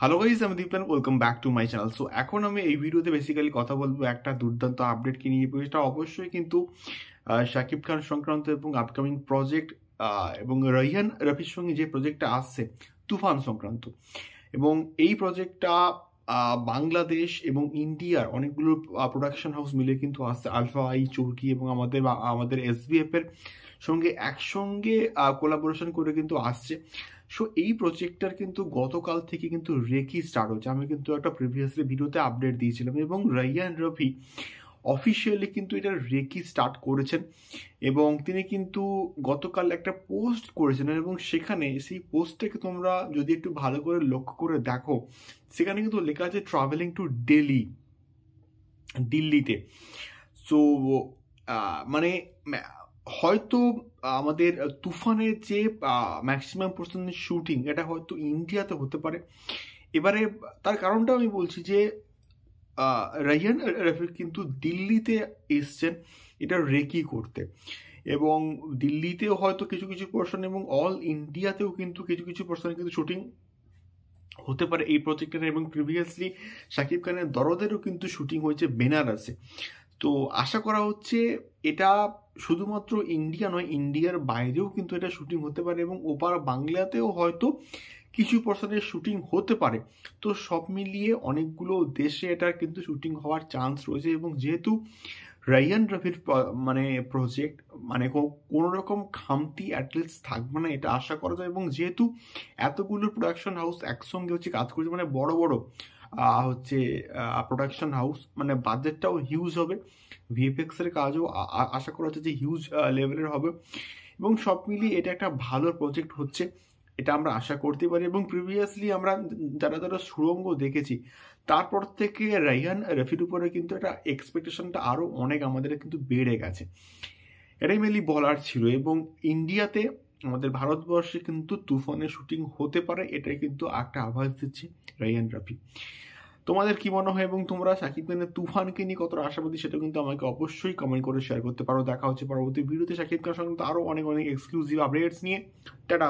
hello guys আমি Deeplan welcome back to my channel so এখন আমি এই ভিডিওতে বেসিক্যালি কথা বলবো একটা দুর্দান্ত আপডেট কি নিয়ে এটা অবশ্যই কিন্তু শাকিব খান সংক্রান্ত এবং আপকামিং প্রজেক্ট এবং রহিয়ান রফির সঙ্গে যে প্রজেক্টটা আসছে তুফান সংক্রান্ত এবং এই প্রজেক্টটা বাংলাদেশ এবং ইন্ডিয়ার অনেকগুলো প্রোডাকশন হাউস মিলে কিন্তু আসছে আলফা আই চুরকি এবং আমাদের আমাদের এসবিএফ এর সঙ্গে একসঙ্গে কোলাবোরেশন করে কিন্তু আসছে সো এই প্রজেক্টটার কিন্তু গতকাল থেকে কিন্তু রেকি স্টার্ট হচ্ছে আমি কিন্তু একটা প্রিভিয়াসলি ভিডিওতে আপডেট দিয়েছিলাম এবং রাইয়ান রফি অফিসিয়ালি কিন্তু এটা রেকি স্টার্ট করেছেন এবং তিনি কিন্তু গতকাল একটা পোস্ট করেছেন এবং সেখানে সেই পোস্টটাকে তোমরা যদি একটু ভালো করে লক্ষ্য করে দেখো সেখানে কিন্তু লেখা আছে ট্রাভেলিং টু ডেলি দিল্লিতে সো মানে হয়তো আমাদের তুফানের যে ম্যাক্সিমাম পার্সেন্ট শুটিং এটা হয়তো ইন্ডিয়াতে হতে পারে এবারে তার কারণটা আমি বলছি যে রাইহান রফিক কিন্তু দিল্লিতে এসছেন এটা রেকি করতে এবং দিল্লিতেও হয়তো কিছু কিছু পোর্শন এবং অল ইন্ডিয়াতেও কিন্তু কিছু কিছু পোর্শনে কিন্তু শুটিং হতে পারে এই প্রজেক্টের এবং প্রিভিয়াসলি শাকিব খানের দরদেরও কিন্তু শুটিং হয়েছে বেনারসে তো আশা করা হচ্ছে এটা শুধুমাত্র ইন্ডিয়া নয় ইন্ডিয়ার বাইরেও কিন্তু এটা শুটিং হতে পারে এবং ওপার বাংলাতেও হয়তো কিছু পর্সেন্টের শুটিং হতে পারে তো সব মিলিয়ে অনেকগুলো দেশে এটার কিন্তু শুটিং হওয়ার চান্স রয়েছে এবং যেহেতু রায়ান রফির মানে প্রজেক্ট মানে কোনো রকম খামতি অ্যাটলিস্ট থাকবে না এটা আশা করা যায় এবং যেহেতু এতগুলো প্রোডাকশন হাউস একসঙ্গে হচ্ছে কাজ করছে মানে বড় বড় হচ্ছে প্রোডাকশন হাউস মানে বাজেটটাও হিউজ হবে ভিএফএক্সের কাজও আশা করা হচ্ছে যে হিউজ লেভেলের হবে এবং সব মিলিয়ে এটা একটা ভালো প্রজেক্ট হচ্ছে এটা আমরা আশা করতে পারি এবং প্রিভিয়াসলি আমরা যারা যারা সুরঙ্গ দেখেছি তারপর থেকে রাইহান রফির উপরে কিন্তু এটা এক্সপেকটেশনটা আরও অনেক আমাদের কিন্তু বেড়ে গেছে এটাই মেনলি বলার ছিল এবং ইন্ডিয়াতে আমাদের ভারতবর্ষে কিন্তু তুফানের শুটিং হতে পারে এটাই কিন্তু একটা আভাস দিচ্ছে রাইহান রাফি তোমাদের কি মনে হয় এবং তোমরা সাকিব খানের তুফানকে নিয়ে কতটা আশাবাদী সেটা কিন্তু আমাকে অবশ্যই কমেন্ট করে শেয়ার করতে পারো দেখা হচ্ছে পরবর্তী ভিডিওতে সাকিব খান সংক্রান্ত আরও অনেক অনেক এক্সক্লুসিভ আপডেটস নিয়ে টাটা